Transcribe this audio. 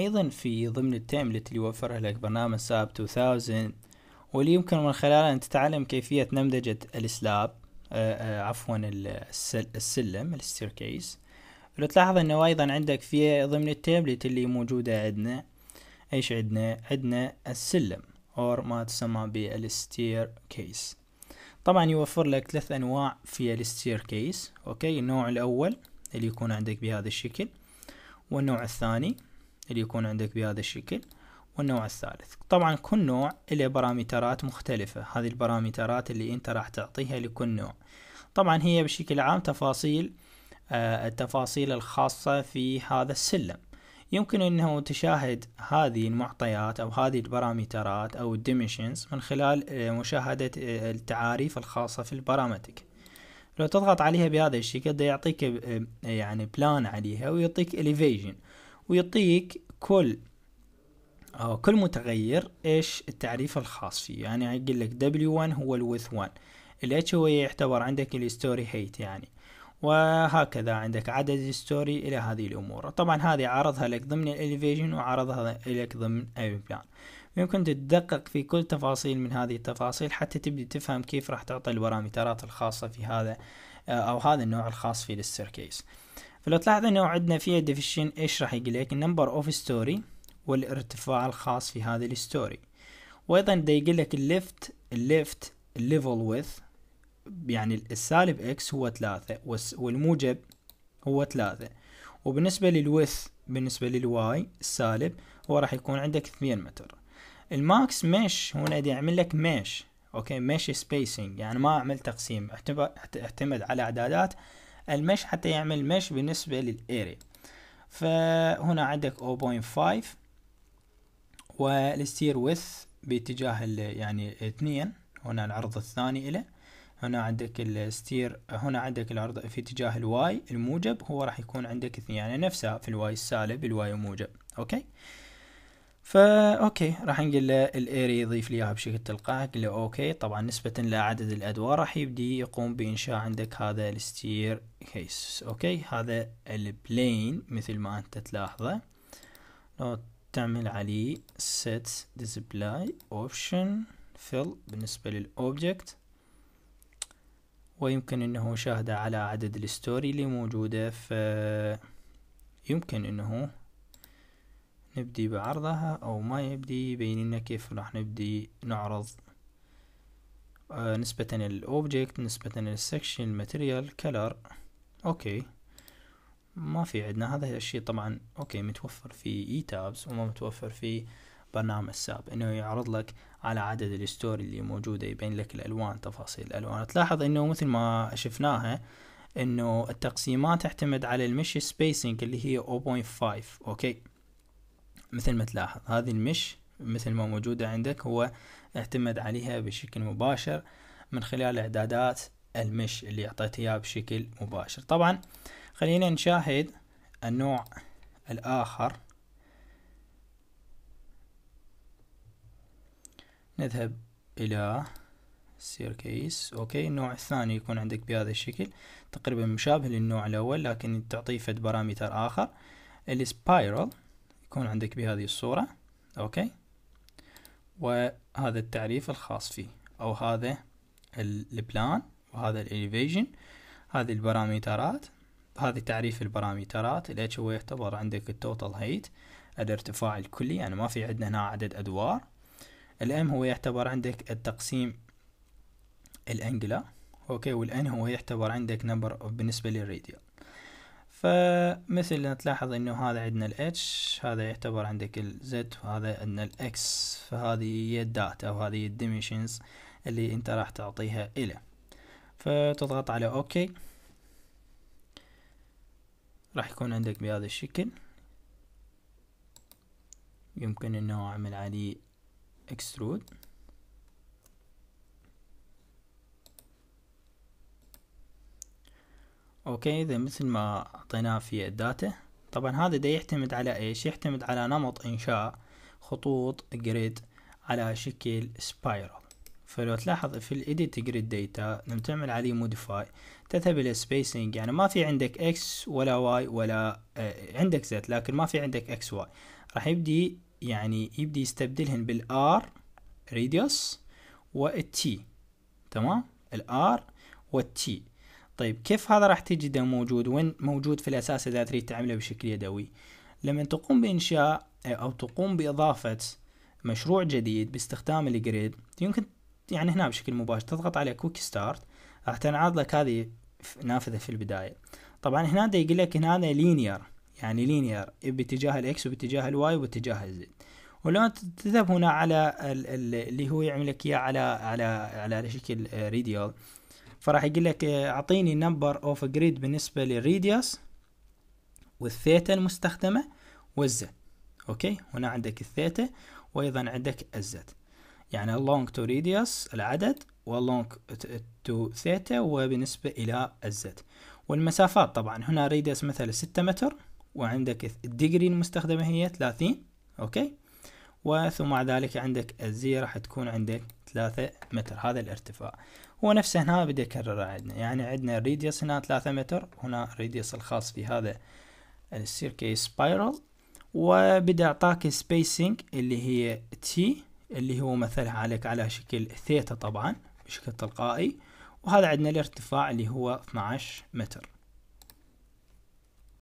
أيضا في ضمن التيمبلت اللي يوفرها لك برنامج ساب 2000 واللي يمكن من خلاله أن تتعلم كيفية نمذجة السلاب آآ آه، آآ آه، عفوا السلم الستيركيس لو تلاحظ أنه أيضا عندك في ضمن التيمبلت اللي موجودة عندنا إيش عندنا عندنا السلم أو ما تسمى بالستير كيس طبعا يوفر لك ثلاث أنواع في الستير كيس أوكي النوع الأول اللي يكون عندك بهذا الشكل والنوع الثاني اللي يكون عندك بهذا الشكل والنوع الثالث طبعا كل نوع له بارامترات مختلفة هذه البارامترات اللي انت راح تعطيها لكل نوع طبعا هي بشكل عام تفاصيل آه التفاصيل الخاصة في هذا السلم يمكن انه تشاهد هذه المعطيات او هذه البارامترات او الديميشنز من خلال آه، مشاهدة آه، التعاريف الخاصة في البارامتك لو تضغط عليها بهذا الشكل ده يعطيك آه، يعني بلان عليها ويعطيك اليفيجن ويعطيك كل أو آه، كل متغير ايش التعريف الخاص فيه يعني يقول لك W1 هو الويث 1 ال H هو يعتبر عندك الستوري هيت يعني وهكذا عندك عدد الستوري الى هذه الامور طبعا هذه عرضها لك ضمن الاليفيجن وعرضها لك ضمن البيان يمكن تدقق في كل تفاصيل من هذه التفاصيل حتى تبدي تفهم كيف راح تعطي البارامترات الخاصة في هذا آه، او هذا النوع الخاص في الستيركيس فلو تلاحظ انه عندنا فيها ديفيشن ايش راح يقول لك النمبر اوف ستوري والارتفاع الخاص في هذه الستوري وايضا دا يقول لك الليفت الليفت ليفل ويث يعني السالب اكس هو ثلاثة والموجب هو ثلاثة وبالنسبة للوث بالنسبة للواي السالب هو راح يكون عندك اثنين متر الماكس ميش هنا دي يعمل لك ميش اوكي ميش سبيسينج يعني ما اعمل تقسيم اعتمد على اعدادات المش حتى يعمل مش بالنسبة للأري فهنا عندك 0.5 والستير ويث باتجاه يعني اثنين هنا العرض الثاني له هنا عندك الستير هنا عندك العرض في اتجاه الواي الموجب هو راح يكون عندك اثنين يعني نفسها في الواي السالب الواي الموجب اوكي فا اوكي راح نقول له الاري يضيف لي اياها بشكل تلقائي قل له اوكي طبعا نسبة لعدد الادوار راح يبدي يقوم بانشاء عندك هذا الستير كيس اوكي هذا البلين مثل ما انت تلاحظه لو تعمل عليه set display option fill بالنسبة للأوبجكت ويمكن انه شاهده على عدد الستوري اللي موجودة يمكن انه نبدي بعرضها أو ما يبدي يبين لنا كيف راح نبدي نعرض آه نسبة للأوبجكت نسبة للسكشن الماتيريال كلر أوكي ما في عندنا هذا الشيء طبعا أوكي متوفر في إي تابز وما متوفر في برنامج ساب انه يعرض لك على عدد الستوري اللي موجوده يبين لك الالوان تفاصيل الالوان تلاحظ انه مثل ما شفناها انه التقسيمات تعتمد على المشي سبيسنج اللي هي 0.5 اوكي مثل ما تلاحظ هذه المش مثل ما موجودة عندك هو اعتمد عليها بشكل مباشر من خلال اعدادات المش اللي اعطيت اياه بشكل مباشر طبعا خلينا نشاهد النوع الاخر نذهب الى سيركيس اوكي النوع الثاني يكون عندك بهذا الشكل تقريبا مشابه للنوع الاول لكن تعطيه فد باراميتر اخر السبايرال يكون عندك بهذه الصورة أوكي وهذا التعريف الخاص فيه أو هذا البلان وهذا الإليفيجن هذه البارامترات هذه تعريف البارامترات الاتش هو يعتبر عندك التوتال هيت الارتفاع الكلي يعني ما في عندنا هنا عدد أدوار الام هو يعتبر عندك التقسيم الانجلا اوكي والان هو يعتبر عندك نمبر بالنسبة للراديال فمثل اللي تلاحظ انه هذا عندنا الاتش هذا يعتبر عندك الزد وهذا عندنا الاكس فهذه هي الداتا وهذه الديميشنز اللي انت راح تعطيها له فتضغط على اوكي راح يكون عندك بهذا الشكل يمكن انه اعمل عليه اكسترود اوكي اذا مثل ما اعطيناه في الداتا طبعا هذا ده يعتمد على ايش يعتمد على نمط انشاء خطوط جريد على شكل سبايرال فلو تلاحظ في الايديت جريد داتا لما تعمل عليه موديفاي تذهب الى سبيسنج يعني ما في عندك اكس ولا واي ولا آه عندك زد لكن ما في عندك اكس واي راح يبدي يعني يبدي يستبدلهن بالار راديوس والتي تمام الار والتي طيب كيف هذا راح تجد موجود وين موجود في الأساس إذا تريد تعمله بشكل يدوي لما تقوم بإنشاء آه، أو تقوم بإضافة مشروع جديد باستخدام الجريد يمكن يعني هنا بشكل مباشر تضغط على كويك ستارت راح تنعرض لك هذه نافذة في البداية طبعا هنا دا يقول لك هنا لينير يعني لينير إيه، باتجاه الاكس وباتجاه الواي وباتجاه الزد ولو تذهب هنا على اللي هو يعمل لك اياه على على على شكل ريديال آه، فراح يقول لك آه، اعطيني نمبر اوف جريد بالنسبه للريديوس والثيتا المستخدمه والزد اوكي هنا عندك الثيتا وايضا عندك الزد يعني لونج تو ريديوس العدد ولونج تو ثيتا وبالنسبه الى الزد والمسافات طبعا هنا ريديوس مثلا 6 متر وعندك الديجري المستخدمه هي 30 اوكي وثم مع ذلك عندك الزي راح تكون عندك 3 متر هذا الارتفاع هو نفسه هنا بدأ يكرره عندنا يعني عندنا الريديوس هنا 3 متر هنا الريديوس الخاص في هذا السيركي سبايرال وبدأ أعطاك سبيسينج اللي هي تي اللي هو مثلها عليك على شكل ثيتا طبعا بشكل تلقائي وهذا عندنا الارتفاع اللي هو 12 متر